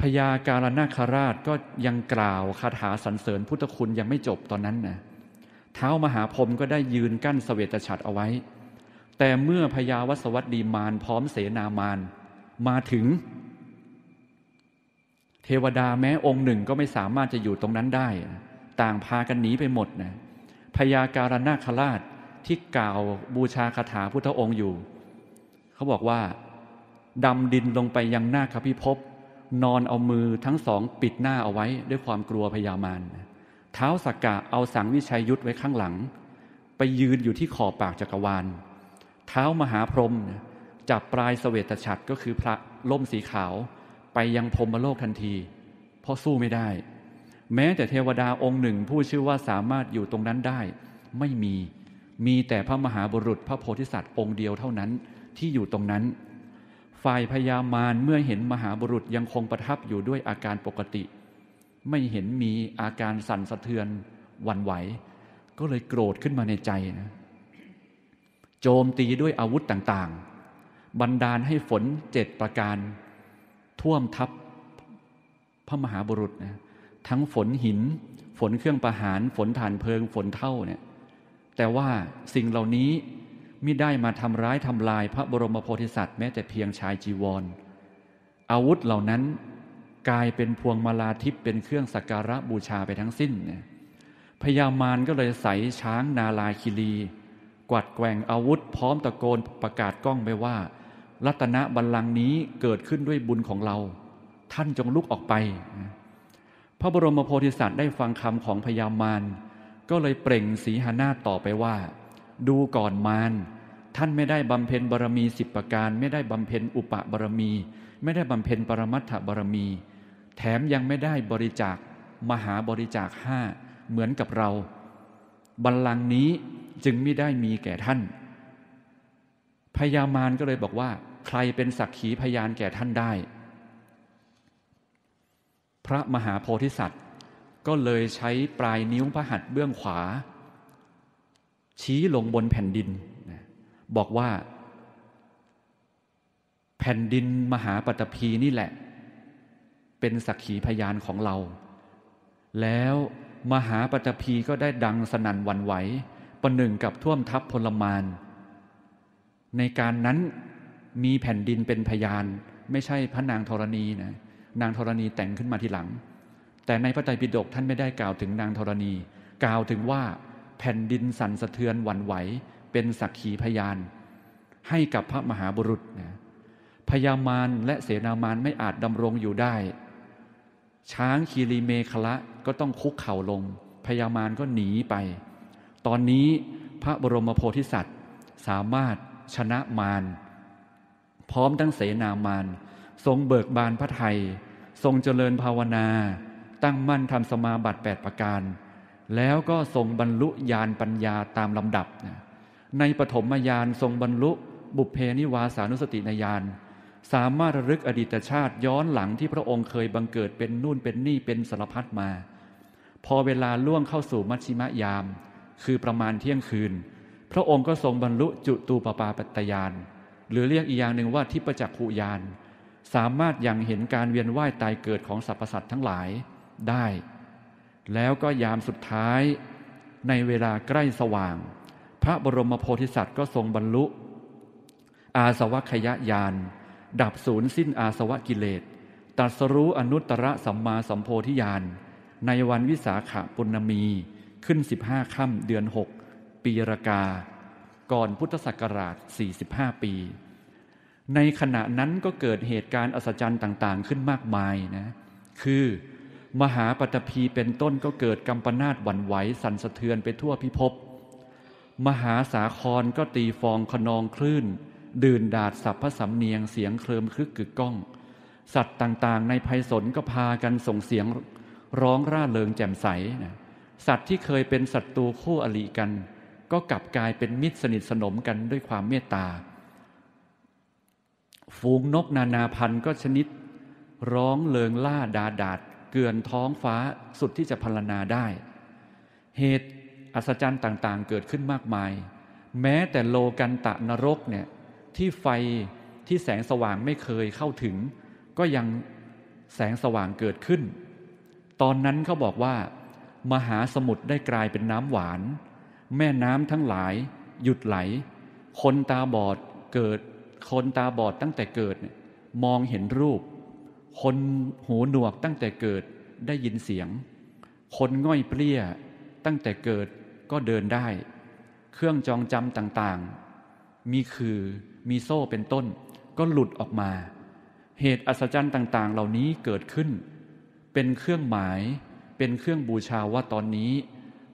A: พญาการนาคราชก็ยังกล่าวคาถาสรรเสริญพุทธคุณยังไม่จบตอนนั้นนะเท้ามหาพรมก็ได้ยืนกั้นสเสวตฉัตรเอาไว้ แต่เมื่อพญาวสวัตดีมานพร้อมเสนามานมาถึง เทวดาแม้องค์หนึ่งก็ไม่สามารถจะอยู่ตรงนั้นได้ ต่างพากันหนีไปหมดนะพญาการนาคราชที่กล่าวบูชาคาถาพุทธองค์อยู่ เขาบอกว่าดำดินลงไปยังหน้าคพิภพนอนเอามือทั้งสองปิดหน้าเอาไว้ด้วยความกลัวพยามารเท้าสักกะเอาสังวิชัยยุทธไว้ข้างหลัง ไปยืนอยู่ที่ขอบปากจักรวาลเท้ามหาพรหมจับปลายสเสวตฉัตรก็คือพระล่มสีขาว ไปยังพรมโลกทันทีเพราะสู้ไม่ได้ แม้แต่เทวดาองค์หนึ่งผู้ชื่อว่าสามารถอยู่ตรงนั้นได้ ไม่มี มีแต่พระมหาบุรุษพระโพธิสัตว์องค์เดียวเท่านั้นที่อยู่ตรงนั้นฝ่ายพญามารเมื่อเห็นมหาบุรุษยังคงประทับอยู่ด้วยอาการปกติ ไม่เห็นมีอาการสั่นสะเทือนวันไหว ก็เลยโกรธขึ้นมาในใจนะโจมตีด้วยอาวุธต่างๆบันดาลให้ฝนเจ็ดประการ ท่วมทับพระมหาบุรุษนะทั้งฝนหิน ฝนเครื่องประหารฝนฐานเพลิงฝนเท่าเนี่ยแต่ว่าสิ่งเหล่านี้มิได้มาทำร้ายทำลายพระบรมโพธิสัตว์แม้แต่เพียงชายจีวร อาวุธเหล่านั้น กลายเป็นพวงมาลาทิพย์เป็นเครื่องสักการะบูชาไปทั้งสิ้นพญามารก็เลยใส่ช้างนาลาคิรี กวัดแกว่งอาวุธพร้อมตะโกนประกาศกล้องไปว่า รัตนบัลลังนี้เกิดขึ้นด้วยบุญของเรา ท่านจงลุกออกไป พระบรมโพธิสัตว์ได้ฟังคำของพญามารก็เลยเปล่งสีหานาตต่อไปว่าดูก่อนมารท่านไม่ได้บำเพ็ญบารมีสิบประการ ไม่ได้บำเพ็ญอุปบารมี ไม่ได้บำเพ็ญปรมัตถบารมี แถมยังไม่ได้บริจาค มหาบริจาคห้าเหมือนกับเรา บัลลังก์นี้จึงไม่ได้มีแก่ท่านพญามารก็เลยบอกว่า ใครเป็น สักขีพยานแก่ท่านได้ พระมหาโพธิสัตว์ ก็เลยใช้ปลายนิ้วพระหัตถ์เบื้องขวาชี้ลงบนแผ่นดิน บอกว่า แผ่นดินมหาปตพีนี่แหละ เป็นสักขีพยานของเรา แล้วมหาปตพีก็ได้ดังสนั่นวันไหวประหนึ่งกับท่วมทับพลมาน ในการนั้นมีแผ่นดินเป็นพยาน ไม่ใช่พระนางธรณีนะ นางธรณีแต่งขึ้นมาทีหลัง แต่ในพระไตรปิฎกท่านไม่ได้กล่าวถึงนางธรณี กล่าวถึงว่าแผ่นดินสั่นสะเทือนหวั่นไหว เป็นสักขีพยาน ให้กับพระมหาบุรุษนะพยามารและเสนามารไม่อาจดำรงอยู่ได้ ช้างคีรีเมฆละก็ต้องคุกเข่าลง พยามารก็หนีไป ตอนนี้พระบรมโพธิสัตว์ สามารถชนะมาร พร้อมทั้งเสนามาร ทรงเบิกบานพระไทย ทรงเจริญภาวนา ตั้งมั่นทำสมาบัติแปดประการแล้วก็ทรงบรรลุญาณปัญญาตามลำดับนะในปฐมญาณทรงบรรลุบุพเพนิวาสานุสตินญาณสามารถรึกอดีตชาติย้อนหลังที่พระองค์เคยบังเกิดเป็นนู่นเป็นนี่เป็นสารพัดมา พอเวลาล่วงเข้าสู่มัชชิมยาม คือประมาณเที่ยงคืน พระองค์ก็ทรงบรรลุจุตูปปาปัตยานหรือเรียกอีกอย่างหนึ่งว่าทิปจักขุยานสามารถยังเห็นการเวียนว่ายตายเกิดของสรรพสัตว์ทั้งหลายได้แล้วก็ยามสุดท้ายในเวลาใกล้สว่าง พระบรมโพธิสัตว์ก็ทรงบรรลุอาสวะขยยาน ดับศูนย์สิ้นอาสวะกิเลสตัสรู้อนุตตรสัมมาสัมโพธิญาณในวันวิสาขบุณมีขึ้น 15ค่ำเดือน 6 ปีรากา ก่อนพุทธศักราช45 ปี ในขณะนั้นก็เกิดเหตุการณ์อัศจรรย์ต่างๆ ขึ้นมากมายนะ คือมหาปตพีเป็นต้นก็เกิดกำปนาตหวั่นไหวสั่นสะเทือนไปทั่วพิภพมหาสาครก็ตีฟองขนองคลื่น ดื่นดาดสับพระสำเนียงเสียงเคลิมคึกกึกก้อง สัตว์ต่างๆในภัยสนก็พากันส่งเสียงร้องร่าเริงแจ่มใสนะสัตว์ที่เคยเป็นศัตรูคู่อริกันก็กลับกลายเป็นมิตรสนิทสนมกันด้วยความเมตตา ฝูงนกนานาพันธุ์ก็ชนิดร้องเริงล่าดาดาดเกือนท้องฟ้าสุดที่จะพรรณนาได้ เหตุอัศจรรย์ต่าง ๆ เกิดขึ้นมากมาย แม้แต่โลกันตะนรกเนี่ยที่ไฟที่แสงสว่างไม่เคยเข้าถึง ก็ยังแสงสว่างเกิดขึ้น ตอนนั้นเขาบอกว่า มหาสมุทรได้กลายเป็นน้ำหวาน แม่น้ำทั้งหลายหยุดไหลคนตาบอดเกิดคนตาบอดตั้งแต่เกิดมองเห็นรูปคนหูหนวกตั้งแต่เกิดได้ยินเสียง คนง่อยเปรี้ยตั้งแต่เกิดก็เดินได้ เครื่องจองจำต่างๆ มีคือมีโซ่เป็นต้นก็หลุดออกมา เหตุอัศจรรย์ต่างๆ เหล่านี้เกิดขึ้น เป็นเครื่องหมายเป็นเครื่องบูชาว่าตอนนี้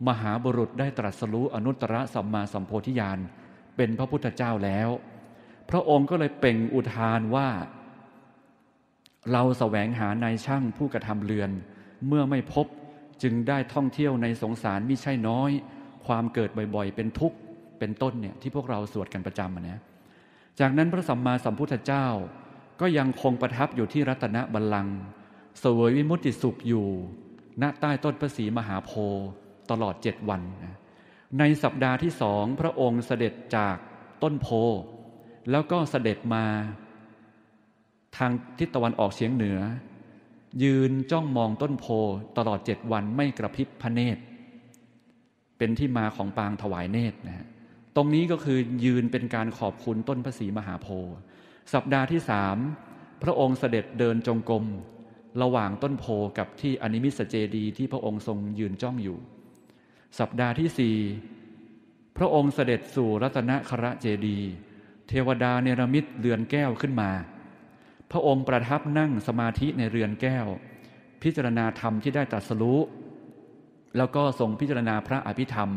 A: มหาบุรุษได้ตรัสรู้อนุตตรสัมมาสัมโพธิญาณเป็นพระพุทธเจ้าแล้ว พระองค์ก็เลยเป่งอุทานว่าเราแสวงหานายช่างผู้กระทำเรือน เมื่อไม่พบจึงได้ท่องเที่ยวในสงสารมิใช่น้อย ความเกิดบ่อยๆ เป็นทุกข์ เป็นต้นเนี่ยที่พวกเราสวดกันประจำนะ จากนั้นพระสัมมาสัมพุทธเจ้า ก็ยังคงประทับอยู่ที่รัตนบัลลังก์เสวยวิมุตติสุขอยู่ ณใต้ต้นพระศรีมหาโพธิ์ตลอดเจ็ดวันนะในสัปดาห์ที่สองพระองค์เสด็จจากต้นโพแล้วก็เสด็จมาทางทิศตะวันออกเฉียงเหนือ ยืนจ้องมองต้นโพตลอดเจ็ดวันไม่กระพริบพระเนตร เป็นที่มาของปางถวายเนตรนะฮะตรงนี้ก็คือยืนเป็นการขอบคุณต้นพระศรีมหาโพธิ์สัปดาห์ที่สามพระองค์เสด็จเดินจงกรมระหว่างต้นโพกับที่อนิมิสเจดีที่พระองค์ทรงยืนจ้องอยู่ สัปดาห์ที่สี่พระองค์เสด็จสู่รัตนคระเจดีเทวดาเนรมิตเรือนแก้วขึ้นมาพระองค์ประทับนั่งสมาธิในเรือนแก้ว พิจารณาธรรมที่ได้ตรัสรู้แล้วก็ทรงพิจารณาพระอภิธรรม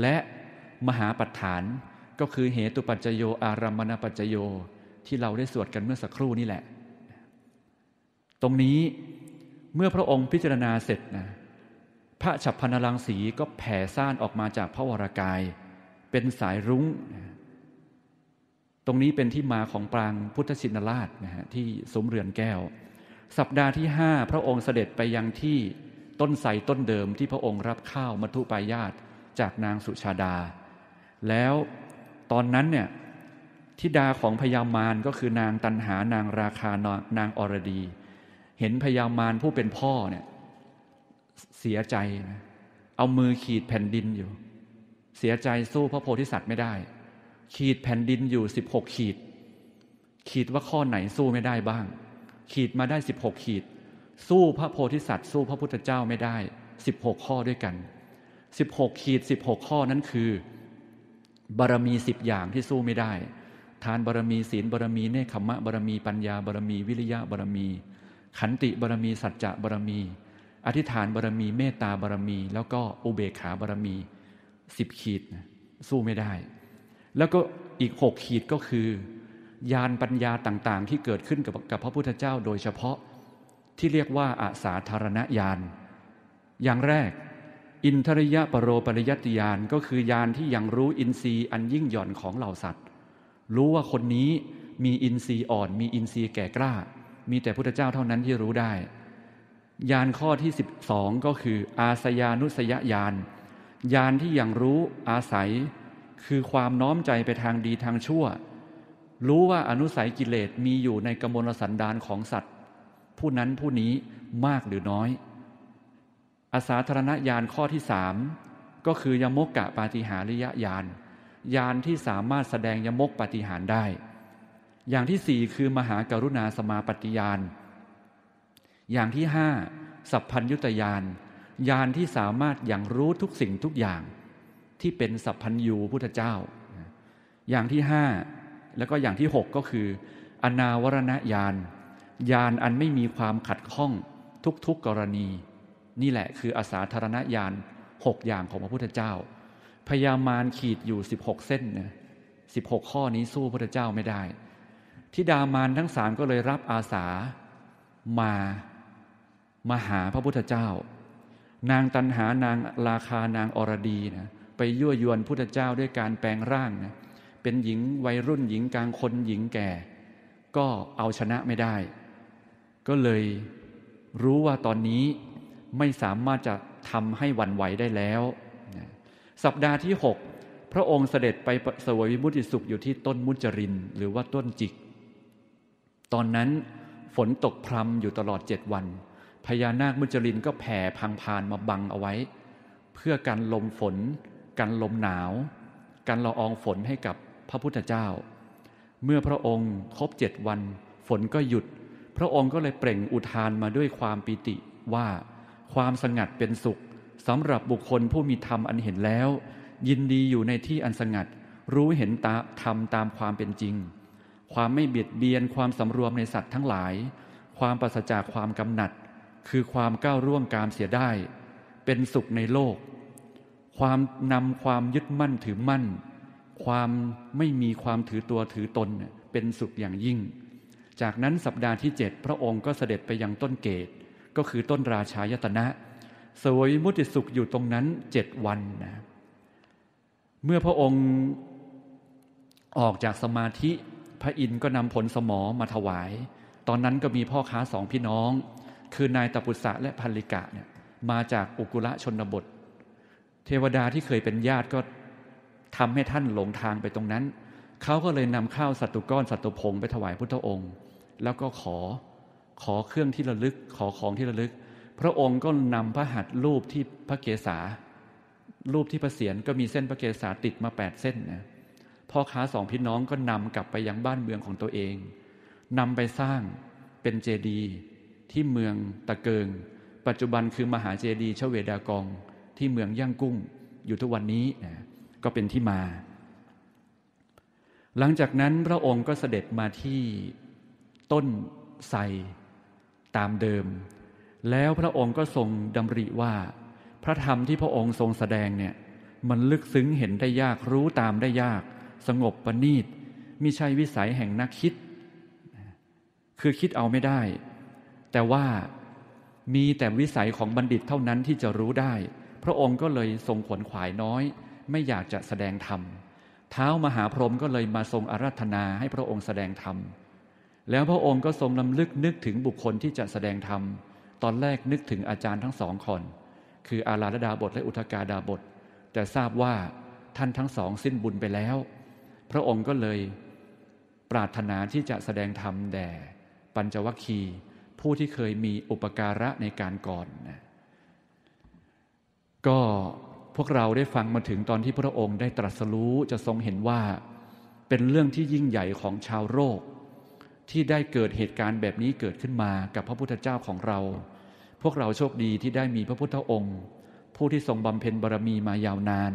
A: และมหาปัฏฐานก็คือเหตุปัจจโย อารามณปัจจโย ที่เราได้สวดกันเมื่อสักครู่นี่แหละ ตรงนี้เมื่อพระองค์พิจารณาเสร็จนะพระฉับพนลังสี ก็แผ่ซ่านออกมาจากพระวรากายเป็นสายรุง้งรงนี้เป็นที่มาของปรางพุทธชินราชนะฮะที่สมเรือนแก้ว สัปดาห์ที่5พระองค์เสด็จไปยังที่ต้นไทรต้นเดิมที่พระองค์รับข้าวมัทุปายาตจากนางสุชาดา แล้วตอนนั้นเนี่ยทิดาของพยามารก็คือนางตันหานางราคานนางอรดี เห็นพยามารผู้เป็นพ่อเนี่ยเสียใจนะเอามือขีดแผ่นดินอยู่ เสียใจสู้พระโพธิสัตว์ไม่ได้ขีดแผ่นดินอยู่สิบหกขีด ขีดว่าข้อไหนสู้ไม่ได้บ้าง ขีดมาได้สิบหกขีด สู้พระโพธิสัตว์ สู้พระพุทธเจ้าไม่ได้สิบหกข้อด้วยกันสิบหกขีดสิบหกข้อนั้นคือบารมีสิบอย่างที่สู้ไม่ได้ ทานบารมีศีลบารมีเนคขมะบารมีปัญญาบารมีวิริยะบารมี ขันติบารมีสัจจะบารมี อธิษฐานบารมีเมตตาบารมี แล้วก็อุเบกขาบารมีสิบขีดสู้ไม่ได้แล้วก็อีกหกขีดก็คือยานปัญญาต่างๆ ที่เกิดขึ้นกับกับพระพุทธเจ้าโดยเฉพาะ ที่เรียกว่าอาสาธารณญาณอย่างแรก อินทริยะปรโรปริยัติยานก็คือยานที่ยังรู้อินทรีย์อันยิ่งหย่อนของเหล่าสัตว์ รู้ว่าคนนี้มีอินทรีย์อ่อนมีอินทรีย์แก่กล้า มีแต่พุทธเจ้าเท่านั้นที่รู้ได้ยานข้อที่ 12 ก็คือ อาสยานุสยญาณยานที่ยังรู้อาศัยคือความน้อมใจไปทางดีทางชั่ว รู้ว่าอนุสัยกิเลสมีอยู่ในกมลสันดานของสัตว์ ผู้นั้นผู้นี้มากหรือน้อยอาสาธารณญาณข้อที่สามก็คือยมกกะปาฏิหาริยญาณญาณที่สามารถแสดงยมกปาฏิหารได้ อย่างที่สี่คือมหากรุณาสมาปฏิญาณอย่างที่ห้าสัพพัญยุตยานญาณที่สามารถอย่างรู้ทุกสิ่งทุกอย่างที่เป็นสัพพัญยูพุทธเจ้า อย่างที่ห้าแล้วก็อย่างที่หกก็คือ อนาวรณญาณญาณอันไม่มีความขัดข้องทุกๆกรณี นี่แหละคืออาสาธารณญาณหกอย่างของพระพุทธเจ้า พยามารขีดอยู่สิบหกเส้นนะสิบหกข้อนี้สู้พระพุทธเจ้าไม่ได้ ที่ดามานทั้งสามก็เลยรับอาสามามาหาพระพุทธเจ้า นางตันหานางราคานางอรดีนะไปยั่วยวนพุทธเจ้าด้วยการแปลงร่างนะเป็นหญิงวัยรุ่นหญิงกลางคนหญิงแก่ ก็เอาชนะไม่ได้ ก็เลยรู้ว่าตอนนี้ไม่สามารถจะทำให้วันไหวได้แล้วนะสัปดาห์ที่ 6 พระองค์เสด็จไปสวยวิมุติสุขอยู่ที่ต้นมุจรินหรือว่าต้นจิก ตอนนั้นฝนตกพรำอยู่ตลอดเจ็ดวัน พญานาคมุจรินก็แผ่พังพานมาบังเอาไว้ เพื่อกันลมฝนกันลมหนาว กันละอองฝนให้กับพระพุทธเจ้า เมื่อพระองค์ครบเจ็ดวัน ฝนก็หยุด พระองค์ก็เลยเปล่งอุทานมาด้วยความปิติว่า ความสงัดเป็นสุขสำหรับบุคคลผู้มีธรรม อันเห็นแล้ว ยินดีอยู่ในที่อันสงัดรู้เห็นตาธรรมตามความเป็นจริง ความไม่เบียดเบียนความสำรวมในสัตว์ทั้งหลาย ความปราศจากความกำหนัด คือความก้าวร่วงกามเสียได้ เป็นสุขในโลกความนำความยึดมั่นถือมั่น ความไม่มีความถือตัวถือตนเป็นสุขอย่างยิ่ง จากนั้นสัปดาห์ที่เจ็ดพระองค์ก็เสด็จไปยังต้นเกตก็คือต้นราชายตนะสวยมุติสุขอยู่ตรงนั้นเจ็ดวันนะเมื่อพระองค์ออกจากสมาธิพระอินทร์ก็นำผลสมอมาถวาย ตอนนั้นก็มีพ่อค้าสองพี่น้อง คือนายตปุษะและพันลิกะเนี่ยมาจากอุกุระชนบททวดาที่เคยเป็นญาติก็ทำให้ท่านหลงทางไปตรงนั้น เขาก็เลยนำข้าวสัต์ก้อนสัต์พงไปถวายพุทธองค์ แล้วก็ขอขอเครื่องที่ระลึกขอของที่ระลึก พระองค์ก็นำพระหัตถ์รูปที่พระเกศา รูปที่พระเสียรก็มีเส้นพระเกศาติดมาแปดเส้นนะพ่อค้าสองพี่น้องก็นำกลับไปยังบ้านเมืองของตัวเองนำไปสร้างเป็นเจดีย์ที่เมืองตะเกิง ปัจจุบันคือมหาเจดีย์เชเวดากองที่เมืองย่างกุ้งอยู่ทุกวันนี้นะก็เป็นที่มา หลังจากนั้นพระองค์ก็เสด็จมาที่ต้นไทรตามเดิม แล้วพระองค์ก็ทรงดำริว่า พระธรรมที่พระองค์ทรงแสดงเนี่ยมันลึกซึ้งเห็นได้ยากรู้ตามได้ยาก สงบประณีตมิใช่วิสัยแห่งนักคิด คือคิดเอาไม่ได้ แต่ว่ามีแต่วิสัยของบัณฑิตเท่านั้นที่จะรู้ได้พระองค์ก็เลยทรงขวนขวายน้อย ไม่อยากจะแสดงธรรม เท้ามหาพรหมก็เลยมาทรงอาราธนาให้พระองค์แสดงธรรม แล้วพระองค์ก็ทรงนำลึกนึกถึงบุคคลที่จะแสดงธรรม ตอนแรกนึกถึงอาจารย์ทั้งสองคน คืออาราธดาบทและอุทกาดาบทแต่ทราบว่าท่านทั้งสองสิ้นบุญไปแล้ว พระองค์ก็เลยปรารถนาที่จะแสดงธรรมแด่ปัญจวัคคีย์ผู้ที่เคยมีอุปการะในการก่อนก็พวกเราได้ฟังมาถึงตอนที่พระองค์ได้ตรัสรู้จะทรงเห็นว่าเป็นเรื่องที่ยิ่งใหญ่ของชาวโลกที่ได้เกิดเหตุการณ์แบบนี้เกิดขึ้นมากับพระพุทธเจ้าของเรา พวกเราโชคดีที่ได้มีพระพุทธองค์ ผู้ที่ทรงบำเพ็ญบารมีมายาวนาน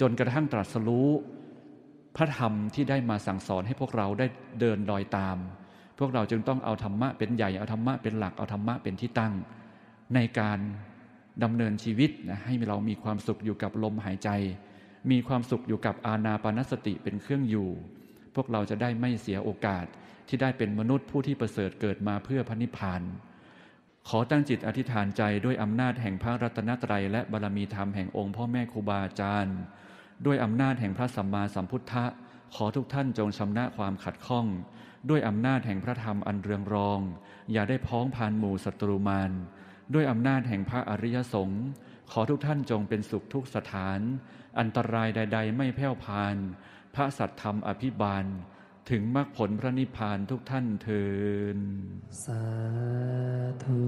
A: จนกระทั่งตรัสรู้พระธรรมที่ได้มาสั่งสอนให้พวกเราได้เดินลอยตาม พวกเราจึงต้องเอาธรรมะเป็นใหญ่เอาธรรมะเป็นหลักเอาธรรมะเป็นที่ตั้งในการดำเนินชีวิตนะให้เรามีความสุขอยู่กับลมหายใจ มีความสุขอยู่กับอาณาปณสติเป็นเครื่องอยู่ พวกเราจะได้ไม่เสียโอกาสที่ได้เป็นมนุษย์ผู้ที่ประเสริฐเกิดมาเพื่อพระนิพพาน ขอตั้งจิตอธิษฐานใจด้วยอำนาจแห่งพระรัตนตรัยและบารรมีธรรมแห่งองค์พ่อแม่ครูบาอาจารย์ ด้วยอำนาจแห่งพระสัมมาสัมพุทธะขอทุกท่านจงชำนะความขัดข้อง ด้วยอำนาจแห่งพระธรรมอันเรืองรอง อย่าได้พ้องพานหมู่ศัตรูมารด้วยอำนาจแห่งพระอริยสงฆ์ขอทุกท่านจงเป็นสุขทุกสถาน อันตรายใดๆ ไม่แผ่วพาน พระสัตธรรมอภิบาล ถึงมรรคผลพระนิพพานทุกท่านเทินสาธุ